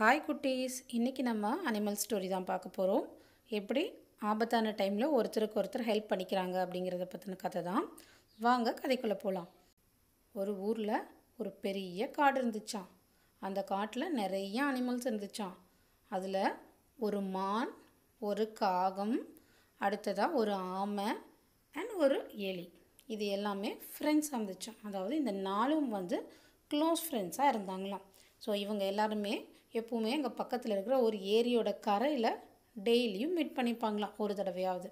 hi குட்டீஸ் இன்றைக்கி நம்ம அனிமல் ஸ்டோரி தான் பார்க்க போகிறோம் எப்படி ஆபத்தான டைமில் ஒருத்தருக்கு ஒருத்தர் ஹெல்ப் பண்ணிக்கிறாங்க அப்படிங்கிறத பற்றின கதை தான் வாங்க கதைக்குள்ளே போகலாம் ஒரு ஊரில் ஒரு பெரிய காடு இருந்துச்சான் அந்த காட்டில் நிறைய அனிமல்ஸ் இருந்துச்சான் அதில் ஒரு மான் ஒரு காகம் அடுத்ததாக ஒரு ஆமை அண்ட் ஒரு எலி இது எல்லாமே ஃப்ரெண்ட்ஸாக இருந்துச்சான் அதாவது இந்த நாளும் வந்து க்ளோஸ் ஃப்ரெண்ட்ஸாக இருந்தாங்களாம் ஸோ இவங்க எல்லாருமே எப்பவுமே எங்கள் பக்கத்தில் இருக்கிற ஒரு ஏரியோட கரையில் டெய்லியும் மீட் பண்ணிப்பாங்களாம் ஒரு தடவையாவது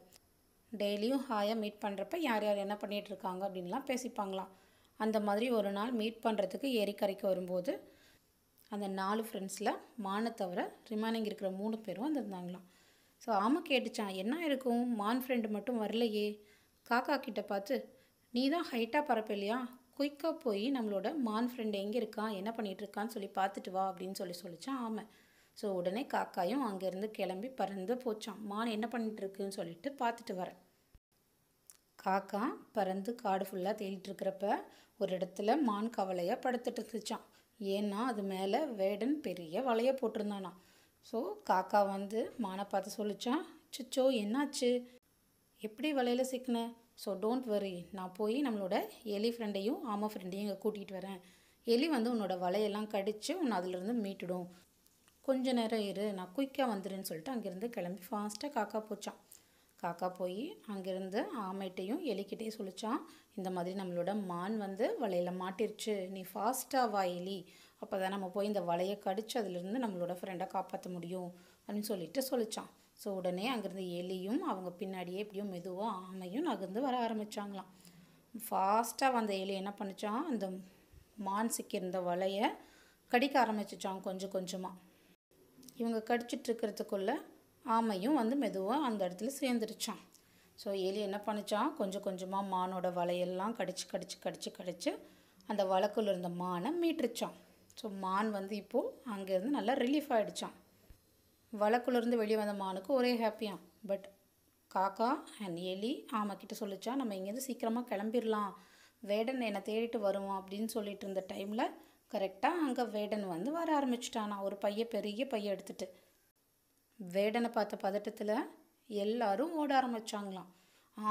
டெய்லியும் ஹாயாக மீட் பண்ணுறப்ப யார் யார் என்ன பண்ணிகிட்ருக்காங்க அப்படின்லாம் பேசிப்பாங்களாம் அந்த மாதிரி ஒரு நாள் மீட் பண்ணுறதுக்கு ஏரிக்கரைக்கு வரும்போது அந்த நாலு ஃப்ரெண்ட்ஸில் மானை தவிர ரிமைனிங் இருக்கிற மூணு பேரும் வந்திருந்தாங்களாம் ஸோ ஆமாம் கேட்டுச்சான் என்ன இருக்கும் மான் ஃப்ரெண்டு மட்டும் வரலையே காக்கா கிட்டே பார்த்து நீ தான் ஹைட்டாக பரப்பில்லையா இல்லையா குயிக்காக போய் நம்மளோட மான் ஃப்ரெண்டு எங்கே இருக்கான் என்ன இருக்கான்னு சொல்லி பார்த்துட்டு வா அப்படின்னு சொல்லி சொல்லிச்சான் ஆமாம் ஸோ உடனே காக்காயும் அங்கேருந்து கிளம்பி பறந்து போச்சான் மான் என்ன பண்ணிகிட்ருக்குன்னு சொல்லிட்டு பார்த்துட்டு வரேன் காக்கா பறந்து காடு ஃபுல்லாக தேடிட்டுருக்கிறப்ப ஒரு இடத்துல மான் கவலையாக படுத்துட்டு இருந்துச்சான் ஏன்னா அது மேலே வேடன் பெரிய வலையை போட்டிருந்தானா ஸோ காக்கா வந்து மானை பார்த்து சொல்லிச்சான் சிச்சோ என்னாச்சு எப்படி வலையில் சிக்கின ஸோ டோன்ட் வரி நான் போய் நம்மளோட எலி ஃப்ரெண்டையும் ஆமா ஃப்ரெண்டையும் இங்கே கூட்டிகிட்டு வரேன் எலி வந்து உன்னோட வலையெல்லாம் கடித்து உன்னை அதிலிருந்து மீட்டுடும் கொஞ்ச நேரம் இரு நான் குயிக்காக வந்துடுன்னு சொல்லிட்டு அங்கேருந்து கிளம்பி ஃபாஸ்ட்டாக காக்கா போச்சான் காக்கா போய் அங்கேருந்து ஆமைட்டையும் எலிக்கிட்டையும் சொல்லிச்சான் இந்த மாதிரி நம்மளோட மான் வந்து வலையில் மாட்டிருச்சு நீ ஃபாஸ்ட்டாக வா எலி அப்போ தான் நம்ம போய் இந்த வலையை கடித்து அதிலிருந்து நம்மளோட ஃப்ரெண்டை காப்பாற்ற முடியும் அப்படின்னு சொல்லிட்டு சொல்லிச்சான் ஸோ உடனே அங்கேருந்து எலியும் அவங்க பின்னாடியே எப்படியும் மெதுவாக ஆமையும் நகர்ந்து வர ஆரம்பித்தாங்களாம் ஃபாஸ்ட்டாக அந்த எலி என்ன பண்ணிச்சான் அந்த மான் சிக்கியிருந்த வலையை கடிக்க ஆரம்பிச்சிச்சான் கொஞ்சம் கொஞ்சமாக இவங்க கடிச்சிட்ருக்கிறதுக்குள்ளே ஆமையும் வந்து மெதுவாக அந்த இடத்துல சேர்ந்துருச்சான் ஸோ எலி என்ன பண்ணிச்சான் கொஞ்சம் கொஞ்சமாக மானோட வலையெல்லாம் கடிச்சு கடிச்சு கடிச்சு கடிச்சு அந்த வழக்குள்ள இருந்த மானை மீட்டுருச்சான் ஸோ மான் வந்து இப்போது அங்கேருந்து நல்லா ரிலீஃப் ஆகிடுச்சான் வழக்குலேருந்து வெளியே வந்த மானுக்கு ஒரே ஹாப்பியாக பட் காக்கா அண்ட் எலி ஆமாக்கிட்ட சொல்லிச்சா நம்ம இங்கேருந்து சீக்கிரமாக கிளம்பிடலாம் வேடன் என்னை தேடிட்டு வருவோம் அப்படின்னு சொல்லிட்டு இருந்த டைமில் கரெக்டாக அங்கே வேடன் வந்து வர ஆரம்பிச்சிட்டானா ஒரு பையன் பெரிய பையன் எடுத்துகிட்டு வேடனை பார்த்த பதட்டத்தில் எல்லாரும் ஓட ஆரம்பித்தாங்களாம்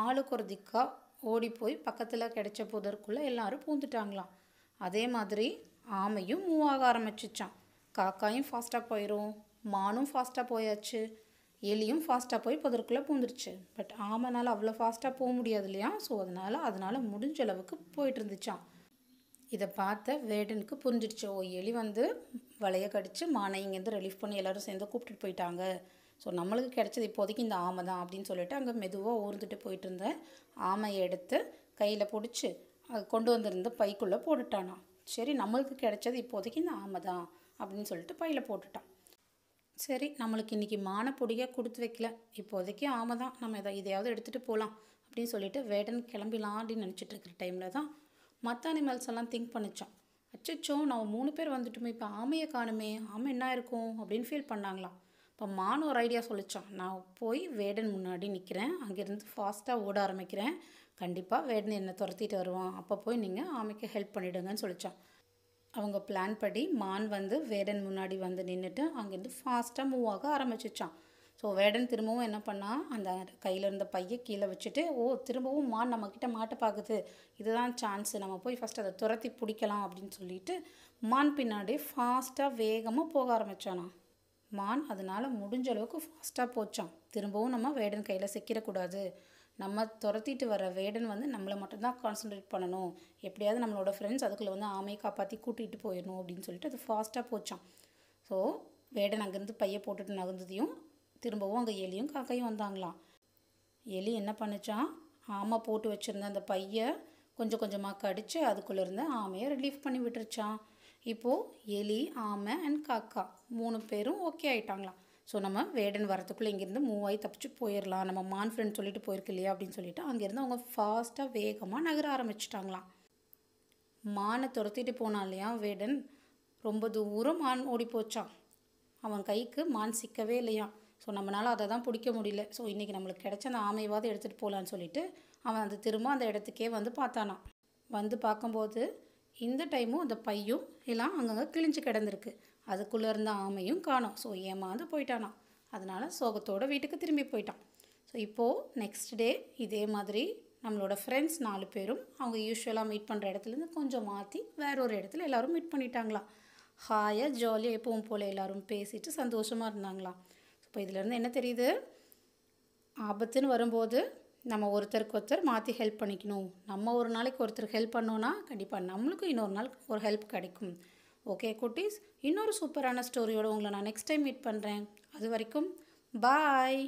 ஆளுக்கு ஒரு திக்காக ஓடி போய் பக்கத்தில் கிடைச்ச புதற்குள்ளே எல்லாரும் பூந்துட்டாங்களாம் அதே மாதிரி ஆமையும் மூவ் ஆக ஆரம்பிச்சிச்சான் காக்காயும் ஃபாஸ்ட்டாக போயிடும் மானும் ஃபாஸ்ட்டாக போயாச்சு எலியும் ஃபாஸ்ட்டாக போய் புதற்குள்ளே பூந்துருச்சு பட் ஆமைனால் அவ்வளோ ஃபாஸ்ட்டாக போக முடியாது இல்லையா ஸோ அதனால் அதனால் முடிஞ்ச அளவுக்கு போயிட்டு இருந்துச்சான் இதை பார்த்த வேடனுக்கு புரிஞ்சிடுச்சு ஓ எலி வந்து வலையை கடித்து மானை இங்கேருந்து ரிலீஃப் பண்ணி எல்லோரும் சேர்ந்து கூப்பிட்டு போயிட்டாங்க ஸோ நம்மளுக்கு கிடைச்சது இப்போதைக்கு இந்த ஆமை தான் அப்படின்னு சொல்லிட்டு அங்கே மெதுவாக ஊர்ந்துட்டு போயிட்டு இருந்தேன் ஆமையை எடுத்து கையில் பிடிச்சி அது கொண்டு வந்திருந்த பைக்குள்ளே போட்டுட்டானா சரி நம்மளுக்கு கிடைச்சது இப்போதைக்கு இந்த ஆமை தான் அப்படின்னு சொல்லிட்டு பையில் போட்டுட்டான் சரி நம்மளுக்கு இன்றைக்கி மானப்பொடியாக கொடுத்து வைக்கல இப்போதைக்கு ஆமாம் தான் நம்ம இதை இதையாவது எடுத்துகிட்டு போகலாம் அப்படின்னு சொல்லிட்டு வேடன் கிளம்பிலாம் அப்படின்னு நினச்சிட்டு இருக்கிற டைமில் தான் மற்ற அனிமல்ஸ் எல்லாம் திங்க் பண்ணிச்சோம் அச்சோ நம்ம மூணு பேர் வந்துட்டோமே இப்போ ஆமையை காணுமே ஆமை என்ன இருக்கும் அப்படின்னு ஃபீல் பண்ணாங்களாம் இப்போ மான் ஒரு ஐடியா சொல்லித்தான் நான் போய் வேடன் முன்னாடி நிற்கிறேன் அங்கேருந்து ஃபாஸ்ட்டாக ஓட ஆரம்பிக்கிறேன் கண்டிப்பாக வேடன் என்னை துரத்திட்டு வருவான் அப்போ போய் நீங்கள் ஆமைக்கு ஹெல்ப் பண்ணிவிடுங்கன்னு சொல்லித்தான் அவங்க பிளான் படி மான் வந்து வேடன் முன்னாடி வந்து நின்றுட்டு அங்கேருந்து ஃபாஸ்ட்டாக மூவ் ஆக ஆரம்பிச்சிச்சான் ஸோ வேடன் திரும்பவும் என்ன பண்ணால் அந்த கையில் இருந்த பையை கீழே வச்சுட்டு ஓ திரும்பவும் மான் நம்மக்கிட்ட மாட்டை பார்க்குது இதுதான் சான்ஸு நம்ம போய் ஃபஸ்ட் அதை துரத்தி பிடிக்கலாம் அப்படின்னு சொல்லிட்டு மான் பின்னாடி ஃபாஸ்ட்டாக வேகமாக போக ஆரம்பித்தானா மான் அதனால் முடிஞ்ச அளவுக்கு ஃபாஸ்ட்டாக போச்சான் திரும்பவும் நம்ம வேடன் கையில் சிக்கிடக்கூடாது நம்ம துரத்திட்டு வர வேடன் வந்து நம்மளை மட்டும்தான் கான்சன்ட்ரேட் பண்ணணும் எப்படியாவது நம்மளோட ஃப்ரெண்ட்ஸ் அதுக்குள்ளே வந்து ஆமையை காப்பாற்றி கூட்டிகிட்டு போயிடணும் அப்படின்னு சொல்லிட்டு அது ஃபாஸ்ட்டாக போச்சான் ஸோ வேடன் அங்கேருந்து பைய போட்டுட்டு நகர்ந்ததையும் திரும்பவும் அங்கே எலியும் காக்கையும் வந்தாங்களாம் எலி என்ன பண்ணிச்சான் ஆமை போட்டு வச்சுருந்த அந்த பையை கொஞ்சம் கொஞ்சமாக கடித்து அதுக்குள்ளே இருந்த ஆமையை ரிலீஃப் பண்ணி விட்டுருச்சான் இப்போது எலி ஆமை அண்ட் காக்கா மூணு பேரும் ஓகே ஆகிட்டாங்களாம் ஸோ நம்ம வேடன் வரத்துக்குள்ளே இங்கேருந்து மூவ் ஆகி தப்பிச்சு போயிடலாம் நம்ம மான் ஃப்ரெண்ட் சொல்லிட்டு போயிருக்கு இல்லையா அப்படின்னு சொல்லிட்டு அங்கேருந்து அவங்க ஃபாஸ்ட்டாக வேகமாக நகர ஆரம்பிச்சிட்டாங்களாம் மானை துரத்திட்டு போனான் இல்லையா வேடன் ரொம்ப தூரம் மான் ஓடி போச்சான் அவன் கைக்கு மான் சிக்கவே இல்லையா ஸோ நம்மளால் அதை தான் பிடிக்க முடியல ஸோ இன்றைக்கி நம்மளுக்கு கிடச்ச அந்த ஆமைவாதம் எடுத்துகிட்டு போகலான்னு சொல்லிட்டு அவன் அந்த திரும்ப அந்த இடத்துக்கே வந்து பார்த்தானான் வந்து பார்க்கும்போது இந்த டைமும் அந்த பையும் எல்லாம் அங்கங்கே கிழிஞ்சு கிடந்திருக்கு அதுக்குள்ளே இருந்த ஆமையும் காணும் ஸோ ஏமாந்து போயிட்டானான் அதனால் சோகத்தோட வீட்டுக்கு திரும்பி போயிட்டான் ஸோ இப்போது நெக்ஸ்ட் டே இதே மாதிரி நம்மளோட ஃப்ரெண்ட்ஸ் நாலு பேரும் அவங்க யூஸ்வலாக மீட் பண்ணுற இடத்துலேருந்து கொஞ்சம் மாற்றி வேற ஒரு இடத்துல எல்லோரும் மீட் பண்ணிட்டாங்களாம் ஹாயாக ஜாலியாக எப்பவும் போல் எல்லோரும் பேசிட்டு சந்தோஷமாக இருந்தாங்களாம் இப்போ இதிலேருந்து என்ன தெரியுது ஆபத்துன்னு வரும்போது நம்ம ஒருத்தருக்கு ஒருத்தர் மாற்றி ஹெல்ப் பண்ணிக்கணும் நம்ம ஒரு நாளைக்கு ஒருத்தருக்கு ஹெல்ப் பண்ணோன்னா கண்டிப்பாக நம்மளுக்கும் இன்னொரு நாள் ஒரு ஹெல்ப் கிடைக்கும் ஓகே குட்டீஸ் இன்னொரு சூப்பரான ஸ்டோரியோடு உங்களை நான் நெக்ஸ்ட் டைம் மீட் பண்ணுறேன் அது வரைக்கும் பாய்